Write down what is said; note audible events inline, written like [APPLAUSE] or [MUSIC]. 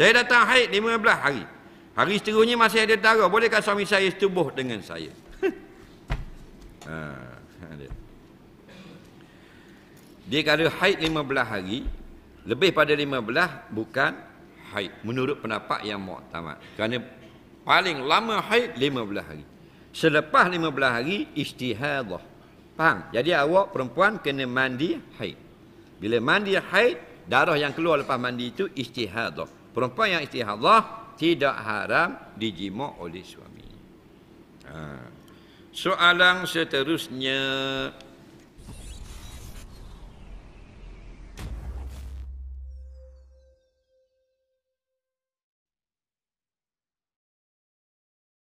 Saya datang haid 15 hari. Hari seterusnya masih ada darah. Bolehkah suami saya setubuh dengan saya? [LAUGHS] ha. Dia kata haid 15 hari. Lebih pada 15 bukan haid. Menurut pendapat yang muktamad. Kerana paling lama haid 15 hari. Selepas 15 hari istihadah. Faham? Jadi awak perempuan kena mandi haid. Bila mandi haid, darah yang keluar lepas mandi itu istihadah perempuan yang istihadah tidak haram dijima oleh suami. Ha. Soalan seterusnya. seterusnya.